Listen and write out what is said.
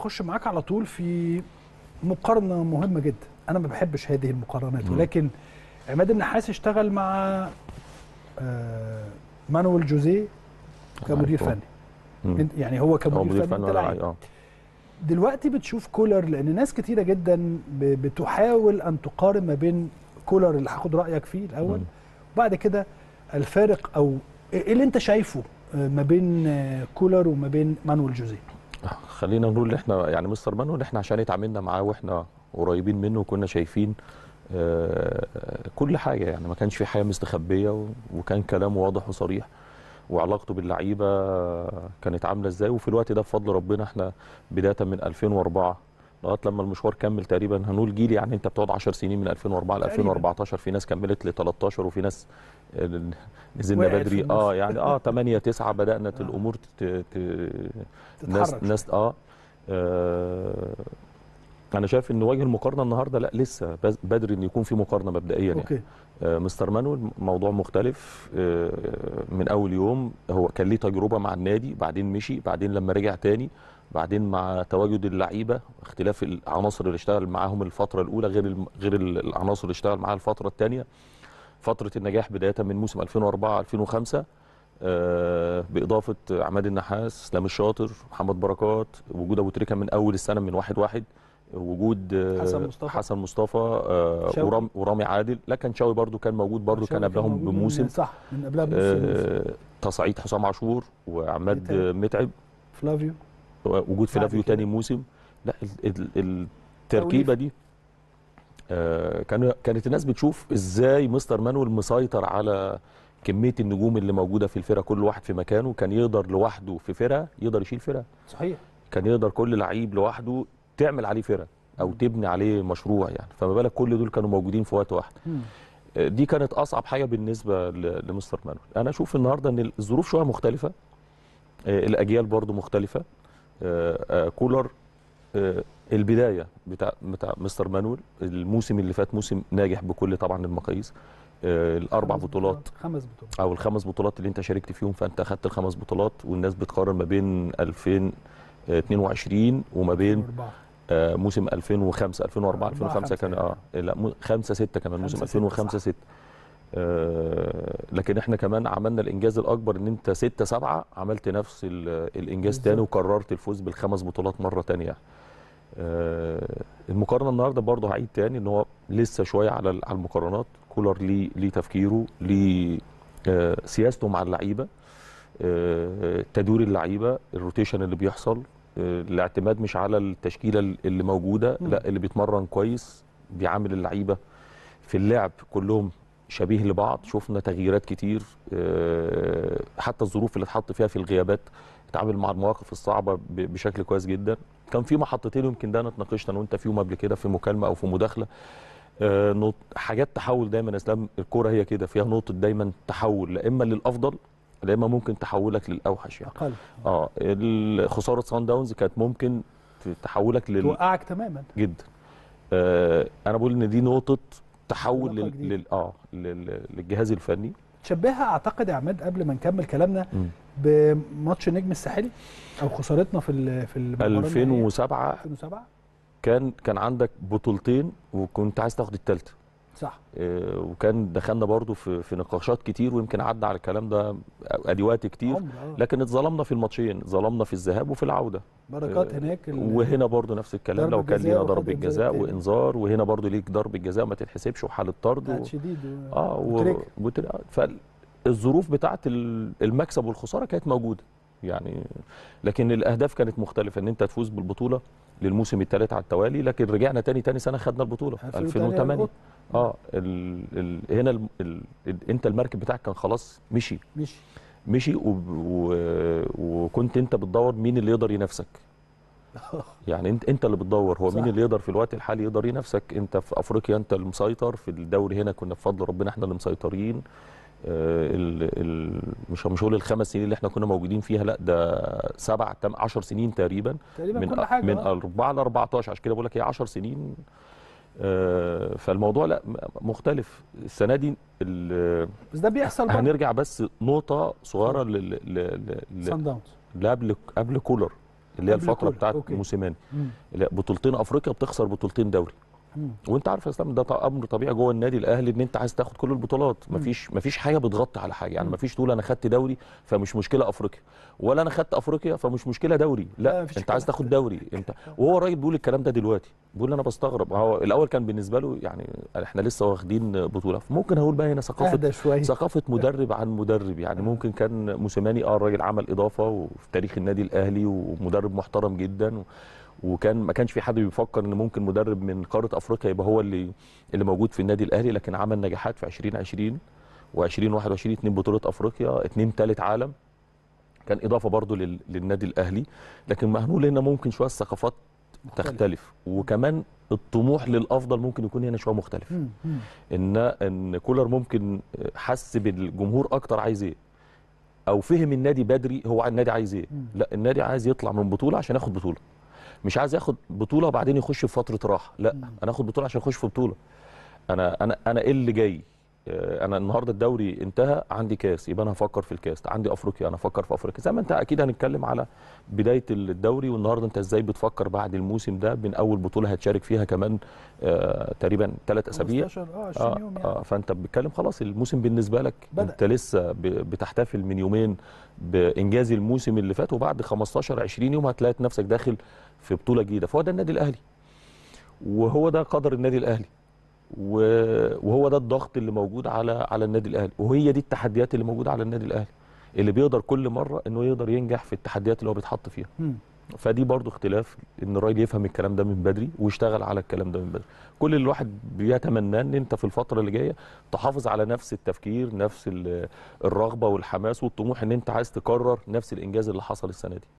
اخش معاك على طول في مقارنه مهمه جدا انا ما بحبش هذه المقارنات ولكن عماد النحاس اشتغل مع آه مانويل جوزيه كمدير فني يعني هو كمدير فني انت آه. دلوقتي بتشوف كولر لان ناس كتيره جدا بتحاول ان تقارن ما بين كولر اللي هاخد رايك فيه الاول وبعد كده الفارق او ايه اللي انت شايفه آه، ما بين آه، كولر وما بين مانويل جوزيه خلينا نقول احنا يعني مستر مانو اللي احنا عشان اتعاملنا معاه واحنا قريبين منه وكنا شايفين آه، كل حاجه يعني ما كانش في حاجه مستخبيه وكان كلامه واضح وصريح وعلاقته باللعيبه كانت عامله ازاي وفي الوقت ده بفضل ربنا احنا بدايه من 2004 لغايه لما المشوار كمل تقريبا هنقول جيل يعني انت بتقعد 10 سنين من 2004 ل 2014 في ناس كملت ل 13 وفي ناس نزلنا بدري اه يعني اه 8 9 آه. الامور ت... ت... ناس ناس آه. آه انا شايف ان وجه المقارنه النهارده لا لسه بدري ان يكون في مقارنه مبدئيا يعني. أوكي. يعني آه مستر مانويل موضوع مختلف آه من اول يوم هو كان ليه تجربه مع النادي بعدين مشي بعدين لما رجع تاني بعدين مع تواجد اللعيبه اختلاف العناصر اللي اشتغل معاهم الفتره الاولى غير غير العناصر اللي اشتغل معاها الفتره الثانيه فتره النجاح بدايه من موسم 2004 2005 آه، باضافه عماد النحاس اسلام الشاطر محمد بركات وجود ابو تريكه من اول السنه من واحد واحد وجود آه، حسن مصطفى حسن مصطفى آه، ورامي عادل لا كان شاوي برده كان موجود برده كان قبلهم بموسم صح من قبلها بموسم تصعيد حسام عاشور وعماد متعب فلافيو وجود فلافيو تاني موسم لا التركيبه دي آه، كان كانت الناس بتشوف ازاي مستر مانويل مسيطر على كميه النجوم اللي موجوده في الفرقه كل واحد في مكانه كان يقدر لوحده في فرقه يقدر يشيل فرقه صحيح كان يقدر كل لعيب لوحده تعمل عليه فرقه او تبني عليه مشروع يعني فما بالك كل دول كانوا موجودين في وقت واحد آه، دي كانت اصعب حاجه بالنسبه لمستر مانويل انا اشوف النهارده ان الظروف شويه مختلفه آه، الاجيال برضو مختلفه كولر البدايه بتاع بتاع مستر مانويل الموسم اللي فات موسم ناجح بكل طبعا المقاييس آه، الاربع بطولات خمس بطولات او الخمس بطولات اللي انت شاركت فيهم فانت اخذت الخمس بطولات والناس بتقارن ما بين 2022 وما بين آه، موسم 2005 2004 2005 كان اه لا 5 6 كمان موسم 2005 6 آه، لكن احنا كمان عملنا الانجاز الاكبر ان انت 6 7 عملت نفس الانجاز تاني وكررت الفوز بالخمس بطولات مره تانيه آه، المقارنه النهارده برضه هعيد تاني ان هو لسه شويه على على المقارنات كولر ليه ليه تفكيره ليه آه، سياسته مع اللعيبه آه، تدوير اللعيبه الروتيشن اللي بيحصل الاعتماد مش على التشكيله اللي موجوده لا اللي بيتمرن كويس بيعامل اللعيبه في اللعب كلهم شبيه لبعض شفنا تغييرات كتير حتى الظروف اللي اتحط فيها في الغيابات تعامل مع المواقف الصعبه بشكل كويس جدا كان في محطتين يمكن ده انا اتناقشت انا وانت فيهم قبل كده في مكالمه او في مداخله آه، حاجات تحول دايما اسلام الكوره هي كده فيها نقطه دايما تحول لا اما للافضل لا اما ممكن تحولك للاوحش يعني أقل. اه خساره سان داونز كانت ممكن تحولك لل توقعك تماما جدا آه انا بقول ان دي نقطه تحول لل... لل... اه لل... للجهاز الفني تشبهها اعتقد يا عماد قبل ما نكمل كلامنا م. بماتش نجم الساحلي او خسارتنا في في 2007 2007 كان كان عندك بطولتين وكنت عايز تاخد الثالثه صح آه، وكان دخلنا برضو في, في نقاشات كتير ويمكن عدى على الكلام ده ادي وقت كتير اه. لكن اتظلمنا في الماتشين ظلمنا في الذهاب وفي العوده بركات آه، هناك وهنا برضو نفس الكلام لو كان لينا ضرب الجزاء وانذار وهنا برضو ليك ضرب الجزاء ما تتحسبش وحاله طرد و... شديد و... اه و... الظروف بتاعه المكسب والخساره كانت موجوده يعني لكن الاهداف كانت مختلفه ان انت تفوز بالبطوله للموسم الثالث على التوالي لكن رجعنا تاني تاني سنه خدنا البطوله 2008 اه الـ الـ هنا الـ الـ انت المركب بتاعك كان خلاص مشي مشي مشي وكنت انت بتدور مين اللي يقدر ينافسك يعني انت انت اللي بتدور هو صح. مين اللي يقدر في الوقت الحالي يقدر ينافسك انت في افريقيا انت المسيطر في الدوري هنا كنا بفضل ربنا احنا اللي مسيطرين آه، مش مش هقول الخمس سنين اللي احنا كنا موجودين فيها لا ده سبع 10 سنين تقريبا, تقريباً من كل حاجة من 4 ل 14 عشان كده بقول لك هي 10 سنين آه، فالموضوع لا مختلف السنه دي بس ده بيحصل هنرجع بس نقطه صغيره لل لل قبل قبل كولر اللي هي الفتره بتاعت موسيماني بطولتين افريقيا بتخسر بطولتين دوري وانت عارف يا اسلام ده امر طبيعي جوه النادي الاهلي ان انت عايز تاخد كل البطولات مفيش مفيش حاجه بتغطي على حاجه يعني مفيش تقول انا خدت دوري فمش مشكله افريقيا ولا انا خدت افريقيا فمش مشكله دوري لا, انت عايز تاخد دوري انت وهو الراجل بيقول الكلام ده دلوقتي بيقول انا بستغرب هو الاول كان بالنسبه له يعني احنا لسه واخدين بطوله ممكن هقول بقى هنا ثقافه ثقافه مدرب عن مدرب يعني ممكن كان موسيماني اه الراجل عمل اضافه وفي تاريخ النادي الاهلي ومدرب محترم جدا وكان ما كانش في حد بيفكر ان ممكن مدرب من قاره افريقيا يبقى هو اللي اللي موجود في النادي الاهلي لكن عمل نجاحات في 2020 و2021 اثنين بطوله افريقيا اثنين ثالث عالم كان اضافه برضه لل... للنادي الاهلي لكن مهنول هنا ممكن شويه الثقافات تختلف وكمان الطموح للافضل ممكن يكون هنا شويه مختلف ان ان كولر ممكن حس بالجمهور اكتر عايز ايه او فهم النادي بدري هو النادي عايز ايه لا النادي عايز يطلع من بطوله عشان ياخد بطوله مش عايز ياخد بطوله وبعدين يخش في فتره راحه لا انا اخد بطوله عشان اخش في بطوله انا انا انا ايه اللي جاي آه، انا النهارده الدوري انتهى عندي كاس يبقى انا هفكر في الكاس عندي افريقيا انا هفكر في افريقيا زي ما انت اكيد هنتكلم على بدايه الدوري والنهارده انت ازاي بتفكر بعد الموسم ده من اول بطوله هتشارك فيها كمان آه تقريبا ثلاث اسابيع اه, آه, يوم آه، يعني. آه فانت بتتكلم خلاص الموسم بالنسبه لك بدأ. انت لسه بتحتفل من يومين بانجاز الموسم اللي فات وبعد 15 20 يوم هتلاقي نفسك داخل في بطوله جديده فهو ده النادي الاهلي وهو ده قدر النادي الاهلي وهو ده الضغط اللي موجود على على النادي الاهلي وهي دي التحديات اللي موجوده على النادي الاهلي اللي بيقدر كل مره انه يقدر ينجح في التحديات اللي هو بيتحط فيها فدي برضو اختلاف ان الراجل يفهم الكلام ده من بدري ويشتغل على الكلام ده من بدري كل اللي الواحد بيتمناه ان انت في الفتره اللي جايه تحافظ على نفس التفكير نفس الرغبه والحماس والطموح ان انت عايز تكرر نفس الانجاز اللي حصل السنه دي